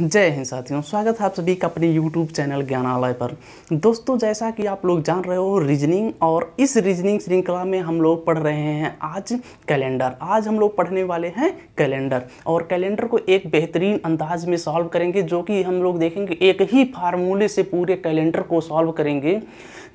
जय हिंद साथियों स्वागत है आप सभी का अपने YouTube चैनल ज्ञानालय पर दोस्तों जैसा कि आप लोग जान रहे हो रीजनिंग और इस रीजनिंग श्रृंखला में हम लोग पढ़ रहे हैं आज कैलेंडर आज हम लोग पढ़ने वाले हैं कैलेंडर और कैलेंडर को एक बेहतरीन अंदाज में सॉल्व करेंगे जो कि हम लोग देखेंगे एक ही फार्मूले से पूरे कैलेंडर को सॉल्व करेंगे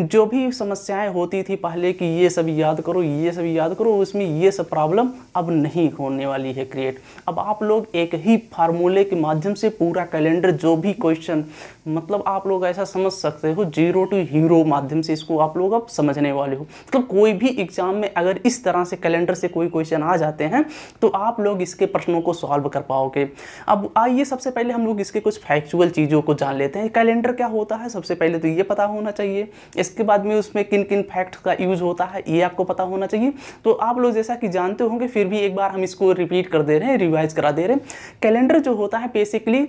जो भी समस्याएँ होती थी पहले कि ये सब याद करो ये सब याद करो उसमें ये सब प्रॉब्लम अब नहीं होने वाली है क्रिएट अब आप लोग एक ही फार्मूले के माध्यम से पूरा कैलेंडर जो भी क्वेश्चन मतलब आप लोग ऐसा समझ सकते हो जीरो टू हीरो माध्यम से इसको आप लोग अब समझने वाले हो मतलब तो कोई भी एग्जाम में अगर इस तरह से कैलेंडर से कोई क्वेश्चन आ जाते हैं तो आप लोग इसके प्रश्नों को सॉल्व कर पाओगे अब आइए सबसे पहले हम लोग इसके कुछ फैक्चुअल चीज़ों को जान लेते हैं कैलेंडर क्या होता है सबसे पहले तो ये पता होना चाहिए इसके बाद में उसमें किन किन फैक्ट का यूज़ होता है ये आपको पता होना चाहिए तो आप लोग जैसा कि जानते होंगे फिर भी एक बार हम इसको रिपीट कर दे रहे हैं रिवाइज करा दे रहे हैं कैलेंडर जो होता है बेसिकली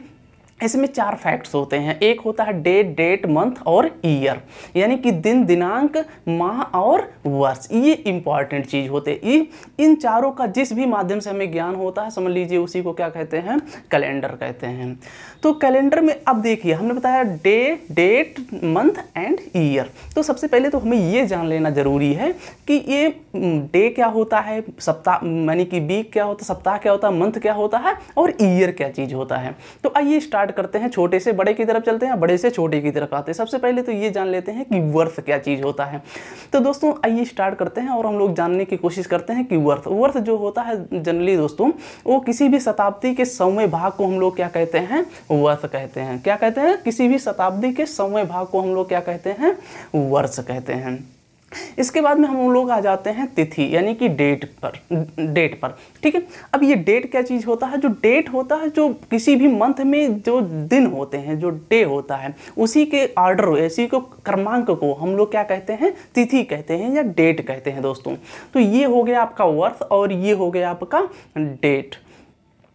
इसमें चार फैक्ट्स होते हैं एक होता है डेट डेट मंथ और ईयर यानी कि दिन दिनांक माह और वर्ष ये इंपॉर्टेंट चीज़ होते ये इन चारों का जिस भी माध्यम से हमें ज्ञान होता है समझ लीजिए उसी को क्या कहते हैं कैलेंडर कहते हैं तो कैलेंडर में अब देखिए हमने बताया day date month and year तो सबसे पहले तो हमें ये जान लेना ज़रूरी है कि ये डे क्या होता है सप्ताह यानी कि वीक क्या होता है सप्ताह क्या होता है मंथ क्या होता है और ईयर क्या चीज़ होता है तो आइए स्टार्ट करते हैं छोटे से बड़े की तरफ चलते हैं बड़े से छोटे की तरफ आते हैं सबसे पहले तो ये जान लेते हैं कि वर्थ क्या चीज़ होता है तो दोस्तों आइए स्टार्ट करते हैं और हम लोग जानने की कोशिश करते हैं कि वर्थ वर्थ जो होता है जनरली दोस्तों वो किसी भी शताब्दी के समय भाग को हम लोग क्या कहते हैं वर्थ कहते हैं क्या कहते हैं किसी भी शताब्दी के समय भाग को हम लोग क्या कहते हैं वर्ष कहते हैं इसके बाद में हम लोग आ जाते हैं तिथि यानी कि डेट पर डेट पर ठीक है अब ये डेट क्या चीज़ होता है जो डेट होता है जो किसी भी मंथ में जो दिन होते हैं जो डे होता है उसी के ऑर्डर इसी को क्रमांक को हम लोग क्या कहते हैं तिथि कहते हैं या डेट कहते हैं दोस्तों तो ये हो गया आपका वर्थ और ये हो गया आपका डेट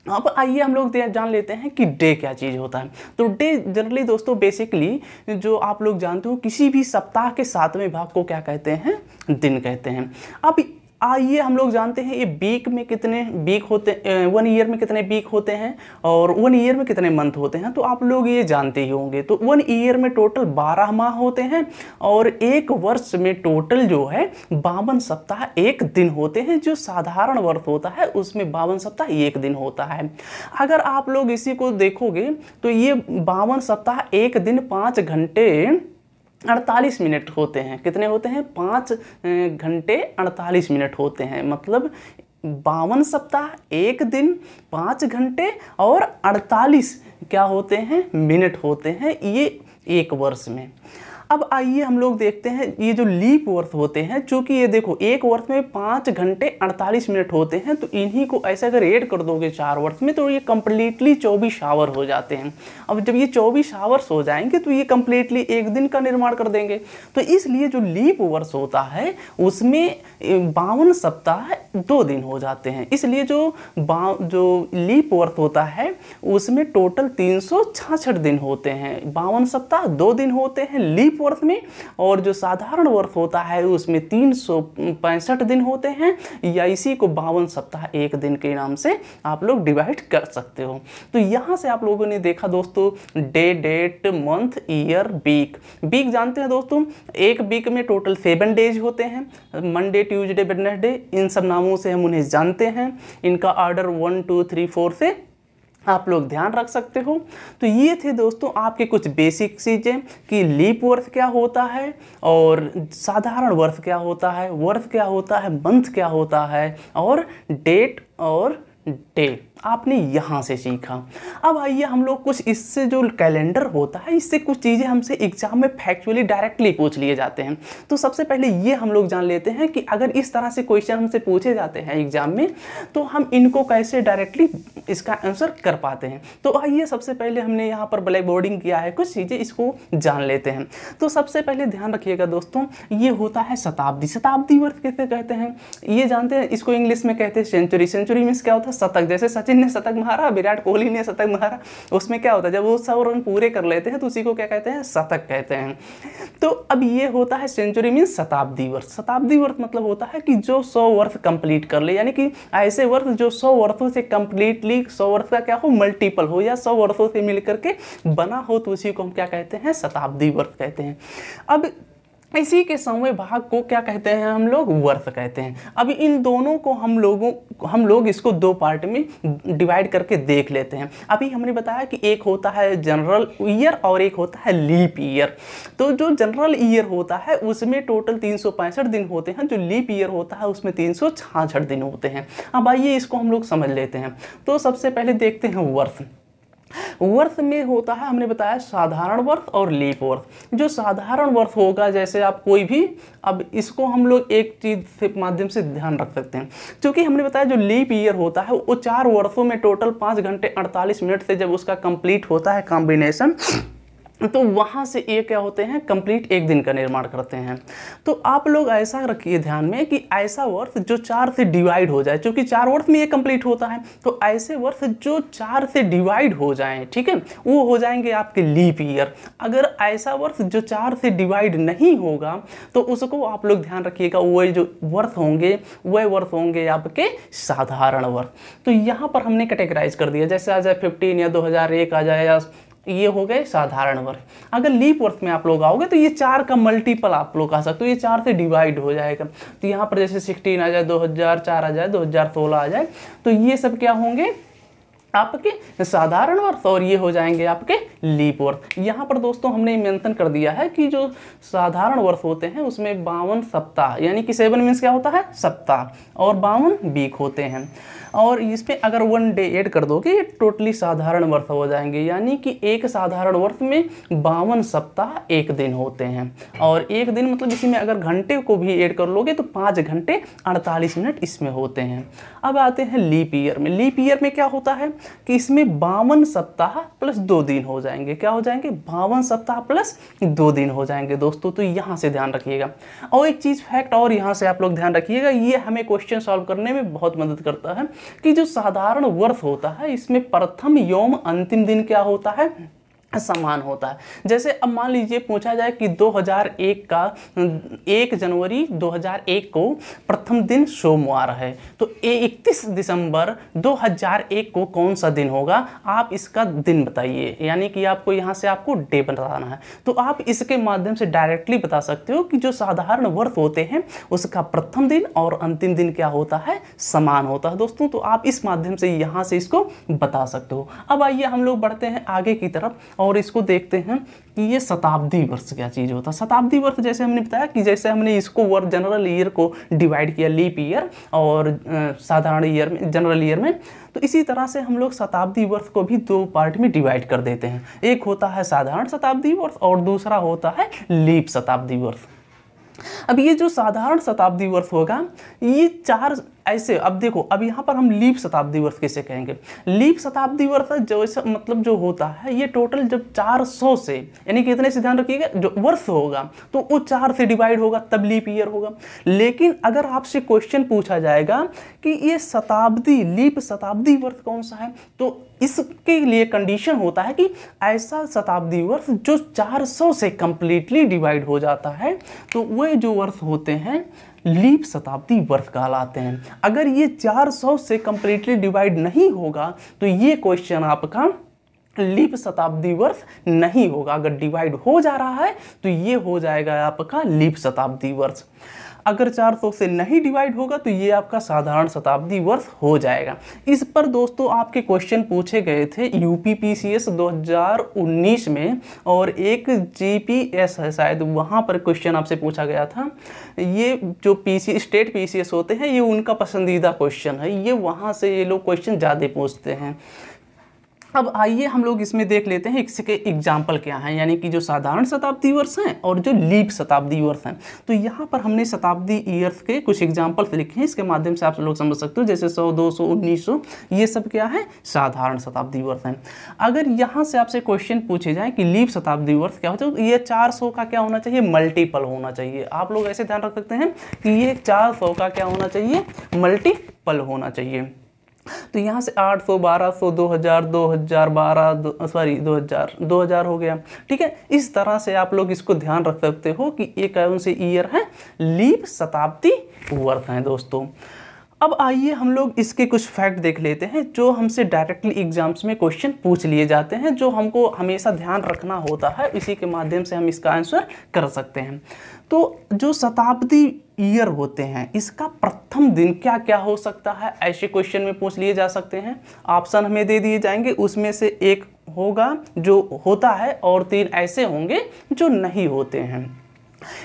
अब हाँ, आइए हम लोग जान लेते हैं कि डे क्या चीज़ होता है तो डे जनरली दोस्तों बेसिकली जो आप लोग जानते हो किसी भी सप्ताह के सातवें भाग को क्या कहते हैं दिन कहते हैं अब आइए हम लोग जानते हैं ये बीक में कितने बीक होते वन ईयर में कितने बीक होते हैं और वन ईयर में कितने मंथ होते हैं तो आप लोग ये जानते ही होंगे तो वन ईयर में टोटल बारह माह होते हैं और एक वर्ष में टोटल जो है बावन सप्ताह एक दिन होते हैं जो साधारण वर्ष होता है उसमें बावन सप्ताह एक दिन होता है अगर आप लोग इसी को देखोगे तो ये बावन सप्ताह एक दिन पाँच घंटे अड़तालीस मिनट होते हैं कितने होते हैं पाँच घंटे अड़तालीस मिनट होते हैं मतलब बावन सप्ताह एक दिन पाँच घंटे और अड़तालीस क्या होते हैं मिनट होते हैं ये एक वर्ष में अब आइए हम लोग देखते हैं ये जो लीप वर्थ होते हैं चूंकि ये देखो एक वर्थ में पाँच घंटे अड़तालीस मिनट होते हैं तो इन्हीं को ऐसे अगर एड कर दोगे चार वर्थ में तो ये कम्प्लीटली चौबीस आवर हो जाते हैं अब जब ये चौबीस आवर्स हो जाएंगे तो ये कम्प्लीटली एक दिन का निर्माण कर देंगे तो इसलिए जो लीप वर्ष होता है उसमें बावन सप्ताह दो दिन हो जाते हैं इसलिए जो जो लीप वर्थ होता है उसमें टोटल तीन दिन होते हैं बावन सप्ताह दो दिन होते हैं लीप वर्थ में और जो साधारण वर्थ होता है उसमें तीन दिन होते हैं या इसी को बावन सप्ताह एक दिन के नाम से आप लोग डिवाइड कर सकते हो तो यहाँ से आप लोगों ने देखा दोस्तों day date month year week week जानते हैं दोस्तों एक वीक में टोटल सेवन डेज होते हैं मंडे ट्यूजडे वेडनेसडे इन सब नाम नामों से हम उन्हें जानते हैं इनका order one two three four से आप लोग ध्यान रख सकते हो तो ये थे दोस्तों आपके कुछ बेसिक चीज़ें कि लीप वर्थ क्या होता है और साधारण वर्थ क्या होता है वर्थ क्या होता है मंथ क्या होता है और डेट और डे आपने यहाँ से सीखा अब आइए हम लोग कुछ इससे जो कैलेंडर होता है इससे कुछ चीज़ें हमसे एग्जाम में फैक्चुअली डायरेक्टली पूछ लिए जाते हैं तो सबसे पहले ये हम लोग जान लेते हैं कि अगर इस तरह से क्वेश्चन हमसे पूछे जाते हैं एग्जाम में तो हम इनको कैसे डायरेक्टली इसका आंसर कर पाते हैं तो आइए सबसे पहले हमने यहाँ पर ब्लैक बोर्डिंग किया है कुछ चीज़ें इसको जान लेते हैं तो सबसे पहले ध्यान रखिएगा दोस्तों ये होता है शताब्दी शताब्दी वर्ष कैसे कहते हैं ये जानते हैं इसको इंग्लिश में कहते हैं सेंचुरी सेंचुरी मीन्स क्या होता है शतक जैसे सचिन ने शतक मारा विराट कोहली ने शतक मारा उसमें क्या होता है जब वो सौ रन पूरे कर लेते हैं तो उसी को क्या कहते हैं शतक कहते हैं तो अब ये होता है सेंचुरी मीन शताब्दी वर्ष शताब्दी वर्ष मतलब होता है कि जो सौ वर्ष कंप्लीट कर ले यानी कि ऐसे वर्ष जो सौ वर्षों से कंप्लीटली सौ वर्ष का क्या हो मल्टीपल हो या सौ वर्षों से मिल करके बना हो तो उसी को हम क्या कहते हैं शताब्दी वर्ष कहते हैं अब इसी के समय भाग को क्या कहते हैं हम लोग वर्ष कहते हैं अब इन दोनों को हम लोगों हम लोग इसको दो पार्ट में डिवाइड करके देख लेते हैं अभी हमने बताया कि एक होता है जनरल ईयर और एक होता है लीप ईयर तो जो जनरल ईयर होता है उसमें टोटल तीन दिन होते हैं जो लीप ईयर होता है उसमें तीन दिन होते हैं अब आइए इसको हम लोग समझ लेते हैं तो सबसे पहले देखते हैं वर्ष वर्थ में होता है हमने बताया साधारण वर्थ और लीप वर्थ जो साधारण वर्थ होगा जैसे आप कोई भी अब इसको हम लोग एक चीज के माध्यम से ध्यान रख सकते हैं क्योंकि हमने बताया जो लीप ईयर होता है वो चार वर्षों में टोटल पाँच घंटे अड़तालीस मिनट से जब उसका कंप्लीट होता है कॉम्बिनेशन तो वहाँ से ये क्या होते हैं कंप्लीट एक दिन का निर्माण करते हैं तो आप लोग ऐसा रखिए ध्यान में कि ऐसा वर्थ जो चार से डिवाइड हो जाए क्योंकि चार वर्थ में ये कंप्लीट होता है तो ऐसे वर्थ जो चार से डिवाइड हो जाए ठीक है वो हो जाएंगे आपके लीप ईयर अगर ऐसा वर्थ जो चार से डिवाइड नहीं होगा तो उसको आप लोग ध्यान रखिएगा वह जो वर्थ होंगे वह वर्थ होंगे आपके साधारण वर्थ तो यहाँ पर हमने कैटेगराइज कर दिया जैसे आ जाए फिफ्टीन या दो आ जाए या ये हो गए साधारण वर्ग अगर लीप वर्थ में आप लोग आओगे तो ये चार का मल्टीपल आप लोग आ सकते हो ये चार से डिवाइड हो जाएगा तो यहाँ पर जैसे सिक्सटीन आ जाए दो हज़ार चार आ जाए दो हज़ार सोलह आ जाए तो ये सब क्या होंगे आपके साधारण वर्ष और ये हो जाएंगे आपके लीप वर्ष यहाँ पर दोस्तों हमने मेंशन कर दिया है कि जो साधारण वर्ष होते हैं उसमें बावन सप्ताह यानी कि सेवन मीन्स क्या होता है सप्ताह और बावन वीक होते हैं और इसमें अगर वन डे ऐड कर दोगे ये टोटली साधारण वर्ष हो जाएंगे यानी कि एक साधारण वर्ष में बावन सप्ताह एक दिन होते हैं और एक दिन मतलब इसी में अगर घंटे को भी ऐड कर लोगे तो पाँच घंटे अड़तालीस मिनट इसमें होते हैं अब आते हैं लीप ईयर में लीप ईयर में क्या होता है कि इसमें बावन सप्ताह प्लस दो दिन हो जाएंगे क्या हो जाएंगे बावन सप्ताह प्लस दो दिन हो जाएंगे दोस्तों तो यहाँ से ध्यान रखिएगा और एक चीज़ फैक्ट और यहाँ से आप लोग ध्यान रखिएगा ये हमें क्वेश्चन सॉल्व करने में बहुत मदद करता है कि जो साधारण वर्ष होता है इसमें प्रथम यौम अंतिम दिन क्या होता है समान होता है जैसे अब मान लीजिए पूछा जाए कि 2001 का 1 जनवरी 2001 को प्रथम दिन सोमवार है तो इकतीस दिसंबर 2001 को कौन सा दिन होगा आप इसका दिन बताइए यानी कि आपको यहाँ से आपको डे बताना है तो आप इसके माध्यम से डायरेक्टली बता सकते हो कि जो साधारण वर्ष होते हैं उसका प्रथम दिन और अंतिम दिन क्या होता है समान होता है दोस्तों तो आप इस माध्यम से यहाँ से इसको बता सकते हो अब आइए हम लोग बढ़ते हैं आगे की तरफ और इसको देखते हैं कि ये शताब्दी वर्ष क्या चीज़ होता है शताब्दी वर्ष जैसे हमने बताया कि जैसे हमने इसको वर्ष जनरल ईयर को डिवाइड किया लीप ईयर और साधारण ईयर में जनरल ईयर में तो इसी तरह से हम लोग शताब्दी वर्ष को भी दो पार्ट में डिवाइड कर देते हैं एक होता है साधारण शताब्दी वर्ष और दूसरा होता है लीप शताब्दी वर्ष अब ये जो साधारण शताब्दी वर्ष होगा ये चार ऐसे अब देखो अब यहाँ पर हम लीप शताब्दी वर्ष कैसे कहेंगे लीप शताब्दी वर्ष जैसे मतलब जो होता है ये टोटल जब 400 से यानी कि इतने से ध्यान रखिएगा जो वर्ष होगा तो वो चार से डिवाइड होगा तब लीप ईयर होगा लेकिन अगर आपसे क्वेश्चन पूछा जाएगा कि ये शताब्दी लीप शताब्दी वर्ष कौन सा है तो इसके लिए कंडीशन होता है कि ऐसा शताब्दी वर्ष जो 400 से कंप्लीटली डिवाइड हो जाता है तो वह जो वर्ष होते हैं लीप शताब्दी वर्ष कहलाते हैं अगर ये 400 से कंप्लीटली डिवाइड नहीं होगा तो ये क्वेश्चन आपका लीप शताब्दी वर्ष नहीं होगा अगर डिवाइड हो जा रहा है तो ये हो जाएगा आपका लीप शताब्दी वर्ष अगर 400 से नहीं डिवाइड होगा तो ये आपका साधारण शताब्दी वर्ष हो जाएगा इस पर दोस्तों आपके क्वेश्चन पूछे गए थे U P P C S दो में और एक जी पी एस है शायद वहाँ पर क्वेश्चन आपसे पूछा गया था ये जो P C state P C S होते हैं ये उनका पसंदीदा क्वेश्चन है ये वहाँ से ये लोग क्वेश्चन ज़्यादा पूछते हैं अब आइए हम लोग इसमें देख लेते हैं इसके एग्जाम्पल क्या हैं यानी कि जो साधारण शताब्दी वर्ष हैं और जो लीप शताब्दी वर्ष हैं तो यहाँ पर हमने शताब्दी ईयर्स के कुछ एग्जाम्पल्स लिखे हैं इसके माध्यम से आप लोग समझ सकते हो जैसे सौ दो सौ उन्नीस सौ ये सब क्या है साधारण शताब्दी वर्ष हैं अगर यहाँ से आपसे क्वेश्चन पूछे जाए कि लीप शताब्दी वर्ष क्या होता है तो ये चार सौ का क्या होना चाहिए मल्टीपल होना चाहिए आप लोग ऐसे ध्यान रख सकते हैं कि ये चार सौ का क्या होना चाहिए मल्टीपल होना चाहिए तो यहाँ से 800, 1200, 2000, 2012, सॉरी 2000, 2000 हो गया ठीक है इस तरह से आप लोग इसको ध्यान रख सकते हो कि ये कौन से ईयर है लीप शताब्दी वर्ष हैं दोस्तों अब आइए हम लोग इसके कुछ फैक्ट देख लेते हैं जो हमसे डायरेक्टली एग्जाम्स में क्वेश्चन पूछ लिए जाते हैं जो हमको हमेशा ध्यान रखना होता है इसी के माध्यम से हम इसका आंसर कर सकते हैं तो जो शताब्दी ईयर होते हैं इसका प्रथम दिन क्या क्या हो सकता है ऐसे क्वेश्चन में पूछ लिए जा सकते हैं ऑप्शन हमें दे दिए जाएंगे उसमें से एक होगा जो होता है और तीन ऐसे होंगे जो नहीं होते हैं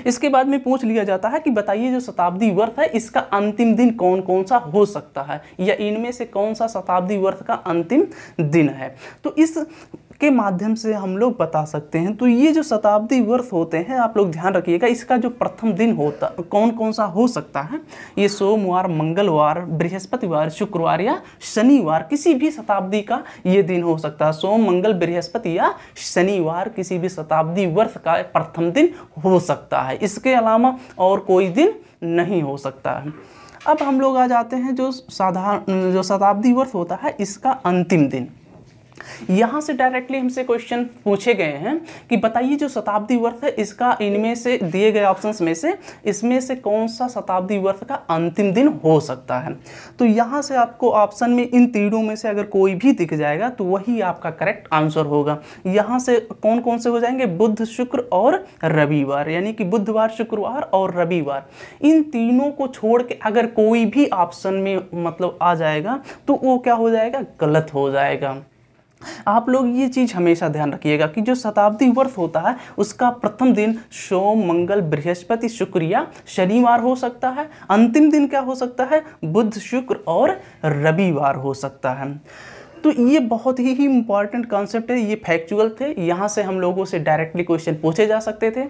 इसके बाद में पूछ लिया जाता है कि बताइए जो शताब्दी वर्ष है इसका अंतिम दिन कौन कौन सा हो सकता है या इनमें से कौन सा शताब्दी वर्ष का अंतिम दिन है तो इस के माध्यम से हम लोग बता सकते हैं तो ये जो शताब्दी वर्ष होते हैं आप लोग ध्यान रखिएगा इसका जो प्रथम दिन होता कौन कौन सा हो सकता है ये सोमवार मंगलवार बृहस्पतिवार शुक्रवार या शनिवार किसी भी शताब्दी का ये दिन हो सकता है सोम मंगल बृहस्पति या शनिवार किसी भी शताब्दी वर्ष का प्रथम दिन हो सकता है इसके अलावा और कोई दिन नहीं हो सकता है अब हम लोग आ जाते हैं जो साधारण जो शताब्दी वर्ष होता है इसका अंतिम दिन यहाँ से डायरेक्टली हमसे क्वेश्चन पूछे गए हैं कि बताइए जो शताब्दी वर्ष है इसका इनमें से दिए गए ऑप्शंस में से इसमें से कौन सा शताब्दी वर्ष का अंतिम दिन हो सकता है तो यहाँ से आपको ऑप्शन में इन तीनों में से अगर कोई भी दिख जाएगा तो वही आपका करेक्ट आंसर होगा यहाँ से कौन कौन से हो जाएंगे बुध शुक्र और रविवार यानी कि बुधवार शुक्रवार और रविवार इन तीनों को छोड़ के अगर कोई भी ऑप्शन में मतलब आ जाएगा तो वो क्या हो जाएगा गलत हो जाएगा आप लोग ये चीज़ हमेशा ध्यान रखिएगा कि जो शताब्दी वर्ष होता है उसका प्रथम दिन सोम मंगल बृहस्पति शुक्रिया शनिवार हो सकता है अंतिम दिन क्या हो सकता है बुध शुक्र और रविवार हो सकता है तो ये बहुत ही ही इंपॉर्टेंट कॉन्सेप्ट है ये फैक्चुअल थे यहाँ से हम लोगों से डायरेक्टली क्वेश्चन पूछे जा सकते थे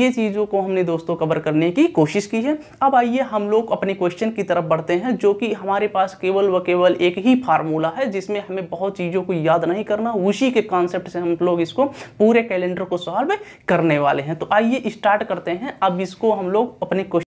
ये चीज़ों को हमने दोस्तों कवर करने की कोशिश की है अब आइए हम लोग अपने क्वेश्चन की तरफ बढ़ते हैं जो कि हमारे पास केवल व केवल एक ही फार्मूला है जिसमें हमें बहुत चीज़ों को याद नहीं करना उसी के कॉन्सेप्ट से हम लोग इसको पूरे कैलेंडर को सॉल्व करने वाले हैं तो आइए स्टार्ट करते हैं अब इसको हम लोग अपने क्वेश्चन